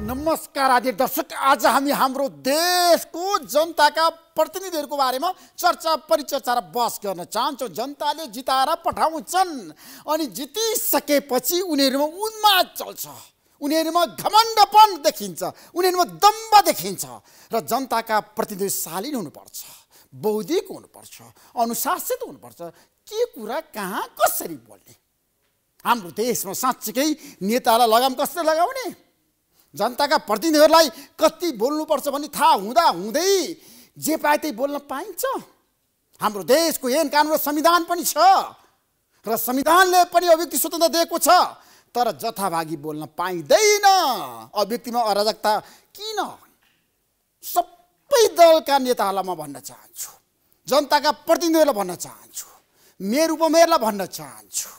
नमस्कार आदि दर्शक आज हामी हाम्रो देशको जनताका प्रतिनिधिहरूको बारेमा चर्चा परिचर्चा र बहस गर्न चाहन्छौँ जनताले जिताएर पठाउँछन् अनि जितिसकेपछि उनीहरूमा उन्माद चल्छ उनीहरूमा घमण्डपन देखिन्छ उनीहरूमा दम्ब देखिन्छ र जनताका प्रतिनिधि शालीन हुनुपर्छ बौद्धिक हुनुपर्छ अनुशासित हुनुपर्छ के कुरा कहाँ कसरी बोल्ने हाम्रो देशमा साँच्चीकै नेतालाई लगाम कसरी लगाउने जनताका प्रतिनिधिहरूलाई कति बोल्नुपर्छ भन्ने थाहा हुँदा हुँदै जे पाए त्यही बोल्न पाइन्छ हाम्रो देशको एन कानुन र संविधान पनि छ र संविधानले पनि अभिव्यक्ति स्वतन्त्र दिएको छ तर जथाभागी बोल्न पाइँदैन अभिव्यक्तिमा अराजकता किन सबै दलका नेताहरूलाई म भन्न चाहन्छु जनताका प्रतिनिधिहरूलाई भन्न चाहन्छु मेयर उपमेयरलाई भन्न चाहन्छु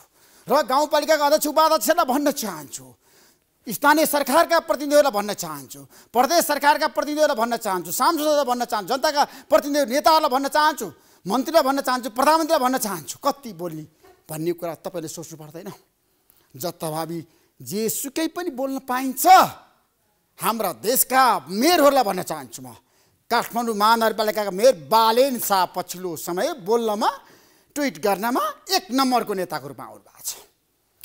र गाउँपालिकाका अध्यक्ष उपाध्यक्षलाई भन्न चाहन्छु स्थानीय सरकारका प्रतिनिधिहरूलाई भन्न चाहन्छु प्रदेश सरकारका प्रतिनिधिहरूलाई भन्न चाहन्छु सांसदहरूलाई भन्न चाहन्छु जनताका प्रतिनिधि नेताहरूलाई भन्न चाहन्छु मन्त्रीलाई भन्न चाहन्छु प्रधानमन्त्रीलाई भन्न चाहन्छु कति बोल्ने भन्ने कुरा तपाईँले सोच्नु पर्दैन जथाभावी जेसुकै पनि बोल्न पाइन्छ हाम्रा देशका मेयरहरूलाई भन्न चाहन्छु म काठमाडौँ महानगरपालिकाका मेयर बालेन शाह पछिल्लो समय बोल्नमा ट्विट गर्नमा एक नम्बरको नेताको रूपमा आउनु भएको छ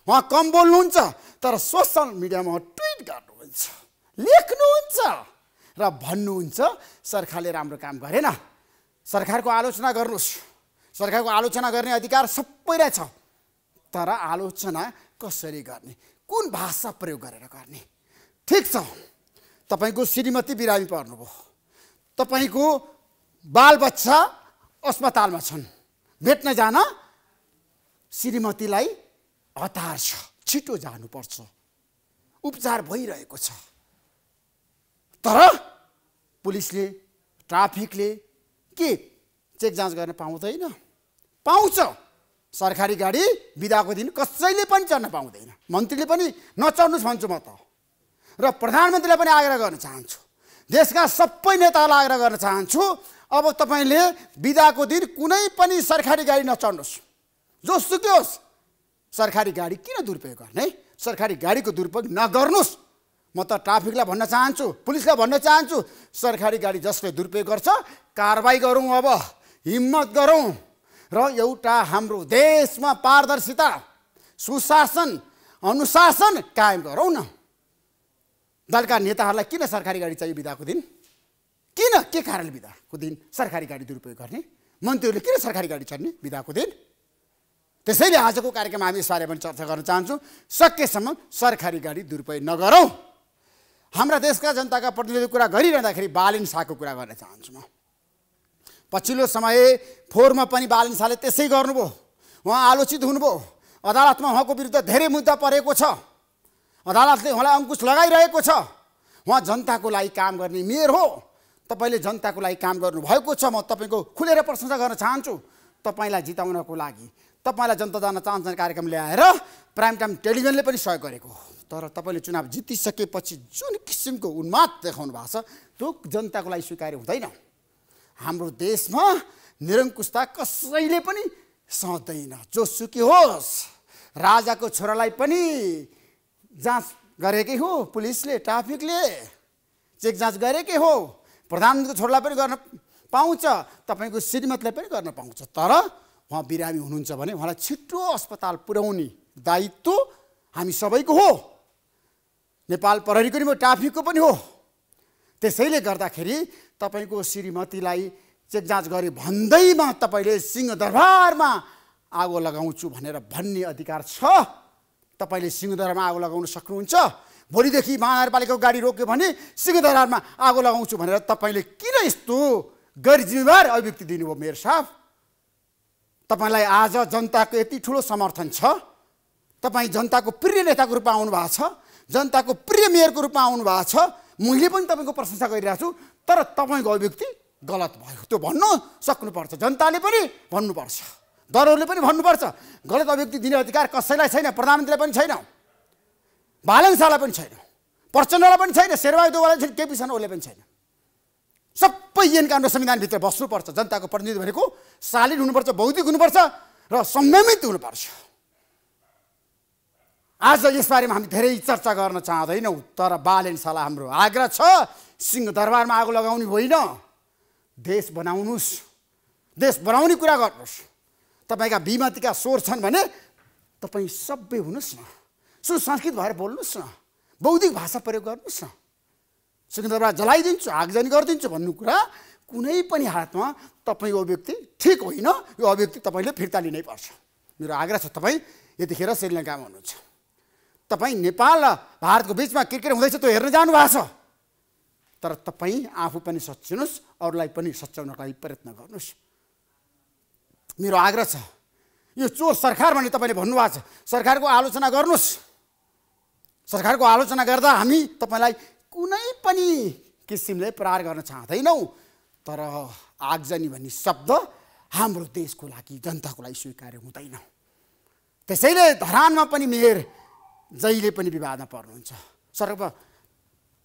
उहाँ कम बोल्नुहुन्छ तर सोसल मिडियामा उहाँ ट्विट गर्नुहुन्छ लेख्नुहुन्छ र भन्नुहुन्छ सरकारले राम्रो काम गरेन सरकारको आलोचना गर्नुहोस् सरकारको आलोचना गर्ने अधिकार सबैलाई छ तर आलोचना कसरी गर्ने कुन भाषा प्रयोग गरेर गर्ने ठिक छ तपाईँको श्रीमती बिरामी पर्नुभयो तपाईँको बालबच्चा अस्पतालमा छन् भेट्न जान श्रीमतीलाई हतार छ छिटो जानुपर्छ उपचार भइरहेको छ तर पुलिसले ट्राफिकले के चेक जाँच गर्न पाउँदैन पाउँछ सरकारी गाडी बिदाको दिन कसैले पनि चढ्न पाउँदैन मन्त्रीले पनि नचढ्नुहोस् भन्छु म त र प्रधानमन्त्रीलाई पनि आग्रह गर्न चाहन्छु देशका सबै नेतालाई आग्रह गर्न चाहन्छु अब तपाईँले बिदाको दिन कुनै पनि सरकारी गाडी नचढ्नुहोस् जोसुकै होस् सरकारी गाडी किन दुरुपयोग गर्ने सरकारी गाडीको दुरुपयोग नगर्नुहोस् म त ट्राफिकलाई भन्न चाहन्छु पुलिसलाई भन्न चाहन्छु सरकारी गाडी जसले दुरुपयोग गर्छ कारवाही गरौँ अब हिम्मत गरौँ र एउटा हाम्रो देशमा पारदर्शिता सुशासन अनुशासन कायम गरौँ न दलका नेताहरूलाई किन सरकारी गाडी चाहियो बिदाको दिन किन के कारणले बिदाको दिन सरकारी गाडी दुरुपयोग गर्ने मन्त्रीहरूले किन सरकारी गाडी चढ्ने बिदाको दिन त्यसैले आजको कार्यक्रममा हामी यसबारे पनि चर्चा गर्न चाहन्छौँ सकेसम्म सरकारी गाडी दुरुपयोग नगरौँ हाम्रा देशका जनताका प्रतिनिधि कुरा गरिरहँदाखेरि बालिन शाहको कुरा गर्न चाहन्छु म पछिल्लो समय फोहोरमा पनि बालिन शाहले त्यसै गर्नुभयो उहाँ आलोचित हुनुभयो अदालतमा उहाँको विरुद्ध धेरै मुद्दा परेको छ अदालतले उहाँलाई अङ्कुश लगाइरहेको छ उहाँ जनताको लागि काम गर्ने मेयर हो तपाईँले जनताको लागि काम गर्नुभएको छ म तपाईँको खुलेर प्रशंसा गर्न चाहन्छु तपाईँलाई जिताउनको लागि तपाईँलाई जनता जान चाहन्छन् कार्यक्रम ल्याएर प्राइम टाइम टेलिभिजनले पनि सहयोग गरेको तर तपाईँले चुनाव जितिसकेपछि जुन किसिमको उन्माद देखाउनु भएको छ त्यो जनताको लागि स्वीकार्य हुँदैन हाम्रो देशमा निरङ्कुशता कसैले पनि सहँदैन सुकी होस् राजाको छोरालाई पनि जाँच गरेकै हो पुलिसले ट्राफिकले चेक जाँच गरेकै हो प्रधानमन्त्रीको छोरालाई पनि गर्न पाउँछ तपाईँको श्रीमतलाई पनि गर्न पाउँछ तर उहाँ बिरामी हुनुहुन्छ भने उहाँलाई छिटो अस्पताल पुर्याउने दायित्व हामी सबैको हो नेपाल प्रहरीको नि ट्राफिकको पनि हो त्यसैले गर्दाखेरि तपाईँको श्रीमतीलाई चेक जाँच गरे भन्दैमा तपाईँले सिंहदरबारमा आगो लगाउँछु भनेर भन्ने अधिकार छ तपाईँले सिंहदरबारमा आगो लगाउन सक्नुहुन्छ भोलिदेखि महानगरपालिकाको गाडी रोक्यो भने सिंहदरबारमा आगो लगाउँछु भनेर तपाईँले किन यस्तो गैर जिम्मेवार अभिव्यक्ति दिनुभयो मेरो साहब तपाईँलाई आज जनताको यति ठुलो समर्थन छ तपाईँ जनताको प्रिय नेताको रूपमा आउनु भएको छ जनताको प्रिय मेयरको रूपमा आउनु भएको छ मैले पनि तपाईँको प्रशंसा गरिरहेको छु तर तपाईँको अभिव्यक्ति गलत भयो त्यो भन्नु सक्नुपर्छ जनताले पनि भन्नुपर्छ दरहरूले पनि भन्नुपर्छ गलत अभिव्यक्ति दिने अधिकार कसैलाई छैन प्रधानमन्त्रीलाई पनि छैन बालेङ पनि छैन प्रचण्डलाई पनि छैन शेरबहादुरलाई छैन केपी शर्मा ओले पनि छैन सबै यन कानुन संविधानभित्र बस्नुपर्छ जनताको प्रतिनिधि भनेको शालिन हुनुपर्छ बौद्धिक हुनुपर्छ र संयमित हुनुपर्छ आज यसबारेमा हामी धेरै चर्चा गर्न चाहँदैनौँ तर बालेनसाला हाम्रो आग्रह छ सिंह दरबारमा आगो लगाउने होइन देश बनाउनुहोस् देश बनाउने कुरा गर्नुहोस् तपाईँका बिमतीका स्वर छन् भने तपाईँ सबै हुनुहोस् न सुसंस्कृत भएर बोल्नुहोस् न बौद्धिक भाषा प्रयोग गर्नुहोस् न सिकन्दरबार जलाइदिन्छु आगजनी गरिदिन्छु भन्नु कुरा कुनै पनि हातमा तपाईँको अभिव्यक्ति ठिक होइन यो अभिव्यक्ति तपाईँले फिर्ता लिनै पर्छ मेरो आग्रह छ तपाईँ यतिखेर श्रीलङ्कामा हुनुहुन्छ तपाईँ नेपाल र भारतको बिचमा क्रिकेट हुँदैछ त्यो हेर्न जानु छ तर तपाईँ आफू पनि सच्याउनुहोस् अरूलाई पनि सच्याउनको लागि प्रयत्न गर्नुहोस् मेरो आग्रह छ यो चोर सरकार भन्ने तपाईँले भन्नुभएको छ सरकारको आलोचना गर्नुहोस् सरकारको आलोचना गर्दा हामी तपाईँलाई कुनै पनि किसिमले प्रहार गर्न चाहँदैनौँ तर आगजनी भन्ने शब्द हाम्रो देशको लागि जनताको लागि स्वीकार्य हुँदैन त्यसैले धरानमा पनि मेयर जहिले पनि विवादमा पर्नुहुन्छ सर्व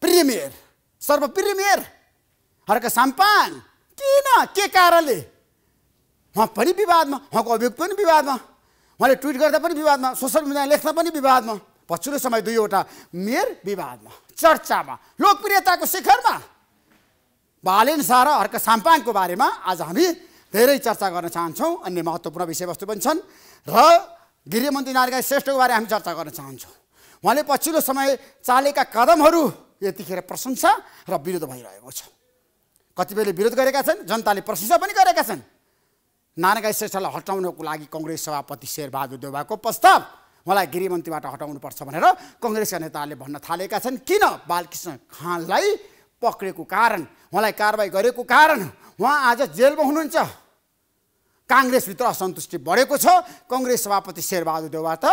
प्रिय मेयर सर्वप्रिय मेयर हर्क साम्पाङ किन के कारणले उहाँ पनि विवादमा उहाँको अभियोग पनि विवादमा उहाँले ट्विट गर्दा पनि विवादमा सोसल मिडियामा लेख्दा पनि विवादमा पछिल्लो समय दुईवटा मेयर विवादमा चर्चामा लोकप्रियताको शिखरमा भालेन्सा र अर्का साम्पाङको बारेमा आज हामी धेरै चर्चा गर्न चाहन्छौँ अन्य महत्त्वपूर्ण विषयवस्तु पनि छन् र गृहमन्त्री नारायण श्रेष्ठको बारेमा हामी चर्चा गर्न चाहन्छौँ उहाँले पछिल्लो समय चालेका कदमहरू यतिखेर प्रशंसा र विरोध भइरहेको छ कतिपयले विरोध गरेका छन् जनताले प्रशंसा पनि गरेका छन् नारायण श्रेष्ठलाई हटाउनको लागि कङ्ग्रेस सभापति शेरबहादुर देवाको प्रस्ताव उहाँलाई गृहमन्त्रीबाट हटाउनुपर्छ भनेर कङ्ग्रेसका नेताहरूले भन्न थालेका छन् किन बालकृष्ण खानलाई पक्रेको कारण उहाँलाई कारवाही गरेको कारण उहाँ आज जेलमा हुनुहुन्छ काङ्ग्रेसभित्र असन्तुष्टि बढेको छ कङ्ग्रेस सभापति शेरबहादुर देउवा त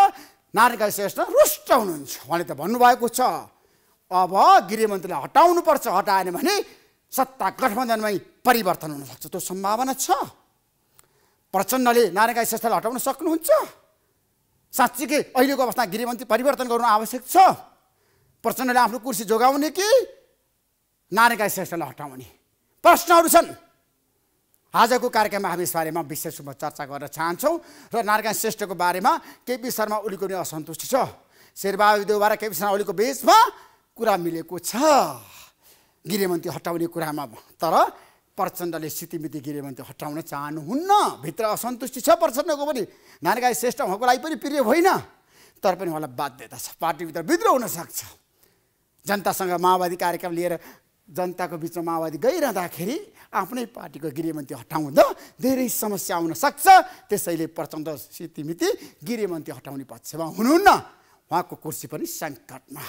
नारायण श्रेष्ठ रुष्ट हुनुहुन्छ उहाँले त भन्नुभएको छ अब गृहमन्त्रीलाई हटाउनुपर्छ हटाएन भने सत्ता गठबन्धनमै परिवर्तन हुनसक्छ त्यो सम्भावना छ प्रचण्डले नारायण श्रेष्ठलाई हटाउन सक्नुहुन्छ साँच्चीकै अहिलेको अवस्था गृहमन्त्री परिवर्तन गर्नु आवश्यक छ प्रचण्डले आफ्नो कुर्सी जोगाउने कि नारायणका श्रेष्ठलाई हटाउने प्रश्नहरू छन् आजको कार्यक्रममा हामी यसबारेमा विशेष रूपमा चर्चा गर्न चाहन्छौँ र नारायण श्रेष्ठको बारेमा केपी शर्मा ओलीको नै असन्तुष्टि छ शेरबहादुर देवबार केपी शर्मा ओलीको बिचमा कुरा मिलेको छ गृहमन्त्री हटाउने कुरामा तर प्रचण्डले सितिमिति त्यो हटाउन चाहनुहुन्न भित्र असन्तुष्टि छ प्रचण्डको पनि नारायण श्रेष्ठ उहाँको लागि पनि प्रिय होइन तर पनि उहाँलाई बाध्यता छ पार्टीभित्र विद्रोह हुनसक्छ जनतासँग माओवादी कार्यक्रम लिएर जनताको बिचमा माओवादी गइरहँदाखेरि आफ्नै पार्टीको गृहमन्त्री हटाउँदा धेरै समस्या आउन सक्छ त्यसैले प्रचण्ड सितिमिति गृहमन्त्री हटाउने पक्षमा हुनुहुन्न उहाँको कुर्सी पनि सङ्कटमा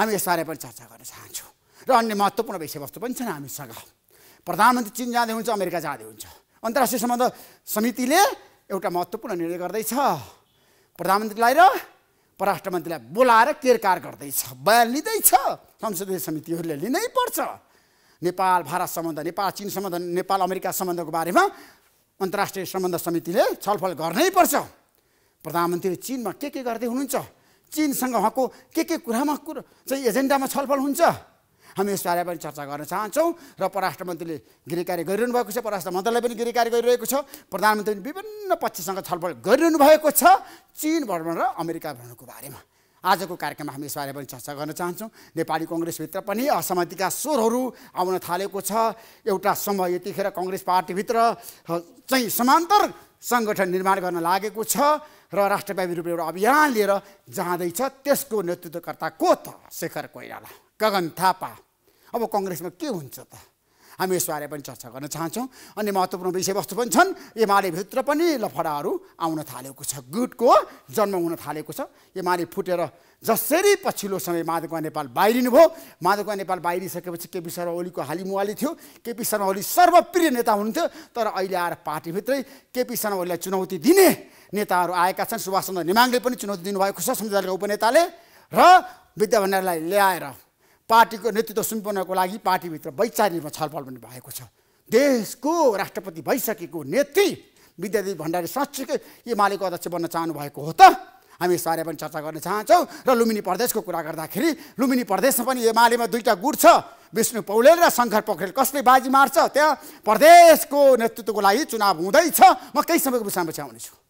हामी यसबारे पनि चर्चा गर्न चाहन्छौँ र अन्य महत्त्वपूर्ण विषयवस्तु पनि छन् हामीसँग प्रधानमन्त्री चिन जाँदै हुन्छ अमेरिका जाँदै हुन्छ अन्तर्राष्ट्रिय सम्बन्ध समितिले एउटा महत्त्वपूर्ण निर्णय गर्दैछ प्रधानमन्त्रीलाई र परराष्ट्र मन्त्रीलाई बोलाएर केरकार गर्दैछ बयान लिँदैछ संसदीय समितिहरूले लिनै पर्छ नेपाल भारत सम्बन्ध नेपाल चिन सम्बन्ध नेपाल अमेरिका सम्बन्धको बारेमा अन्तर्राष्ट्रिय सम्बन्ध समितिले छलफल गर्नै पर्छ प्रधानमन्त्रीले चिनमा के के गर्दै हुनुहुन्छ चिनसँग उहाँको के के कुरामा कुरो चाहिँ एजेन्डामा छलफल हुन्छ हामी यसबारे पनि चर्चा गर्न चाहन्छौँ र परराष्ट्र मन्त्रीले गृह गरिरहनु भएको छ परराष्ट्र मन्त्रालय पनि गृह गरिरहेको छ प्रधानमन्त्रीले विभिन्न पक्षसँग छलफल गरिरहनु भएको छ चिन भ्रमण र अमेरिका भ्रमणको बारेमा आजको कार्यक्रममा हामी यसबारे पनि चर्चा गर्न चाहन्छौँ नेपाली कङ्ग्रेसभित्र पनि असहमतिका स्वरहरू आउन थालेको छ एउटा समूह यतिखेर कङ्ग्रेस पार्टीभित्र चाहिँ समान्तर सङ्गठन निर्माण गर्न लागेको छ र राष्ट्रव्यापी रूपले एउटा अभियान लिएर जाँदैछ त्यसको नेतृत्वकर्ता को त शेखर कोइराला गगन थापा अब कङ्ग्रेसमा के हुन्छ त हामी यसबारे पनि चर्चा गर्न चाहन्छौँ अन्य महत्त्वपूर्ण विषयवस्तु पनि छन् एमालेभित्र पनि लफडाहरू आउन थालेको छ गुटको जन्म हुन थालेको छ एमाले फुटेर जसरी पछिल्लो समय माधवकुवा नेपाल बाहिरिनुभयो भयो नेपाल बाहिरिसकेपछि केपी शर्मा ओलीको हालिमुवाली थियो केपी शर्मा ओली सर्वप्रिय नेता हुनुहुन्थ्यो तर अहिले आएर पार्टीभित्रै केपी शर्मा ओलीलाई चुनौती दिने नेताहरू आएका छन् सुभाष चन्द्र नेमाङले पनि चुनौती दिनुभएको छ संविधानका उपनेताले र विद्या भण्डारीलाई ल्याएर पार्टीको नेतृत्व सुम्पाउनको लागि पार्टीभित्र वैचारिकमा छलफल पनि भएको छ देशको राष्ट्रपति भइसकेको नेत्री विद्यादेवी भण्डारी साँच्चीकै एमालेको अध्यक्ष बन्न चाहनु भएको हो त हामी यसबारे पनि चर्चा गर्न चाहन्छौँ र लुम्बिनी प्रदेशको कुरा गर्दाखेरि लुम्बिनी प्रदेशमा पनि एमालेमा दुईवटा गुट छ विष्णु पौडेल र शङ्कर पोखरेल कसले बाजी मार्छ त्यहाँ प्रदेशको नेतृत्वको लागि चुनाव हुँदैछ म केही समयको विषयमा आउनेछु